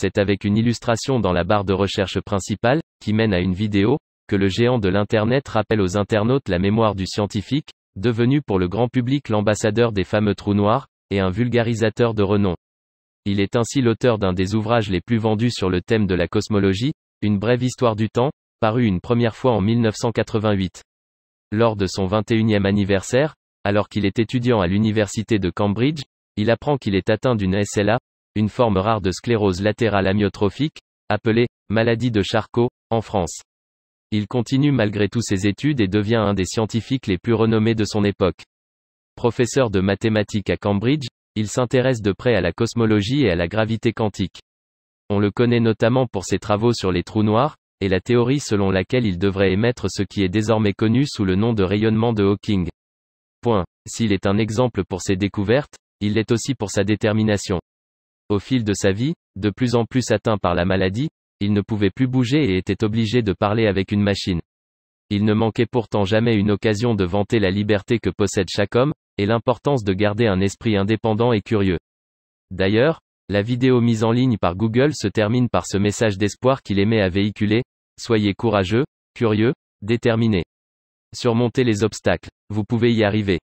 c'est avec une illustration dans la barre de recherche principale, qui mène à une vidéo, que le géant de l'Internet rappelle aux internautes la mémoire du scientifique, devenu pour le grand public l'ambassadeur des fameux trous noirs, et un vulgarisateur de renom. Il est ainsi l'auteur d'un des ouvrages les plus vendus sur le thème de la cosmologie, Une brève histoire du temps, paru une première fois en 1988. Lors de son 21e anniversaire, alors qu'il est étudiant à l'université de Cambridge, il apprend qu'il est atteint d'une SLA, une forme rare de sclérose latérale amyotrophique, appelée maladie de Charcot, en France. Il continue malgré tous ses études et devient un des scientifiques les plus renommés de son époque. Professeur de mathématiques à Cambridge, il s'intéresse de près à la cosmologie et à la gravité quantique. On le connaît notamment pour ses travaux sur les trous noirs, et la théorie selon laquelle il devrait émettre ce qui est désormais connu sous le nom de rayonnement de Hawking. Point. S'il est un exemple pour ses découvertes, il l'est aussi pour sa détermination. Au fil de sa vie, de plus en plus atteint par la maladie, il ne pouvait plus bouger et était obligé de parler avec une machine. Il ne manquait pourtant jamais une occasion de vanter la liberté que possède chaque homme, et l'importance de garder un esprit indépendant et curieux. D'ailleurs, la vidéo mise en ligne par Google se termine par ce message d'espoir qu'il aimait à véhiculer, soyez courageux, curieux, déterminé. Surmontez les obstacles, vous pouvez y arriver.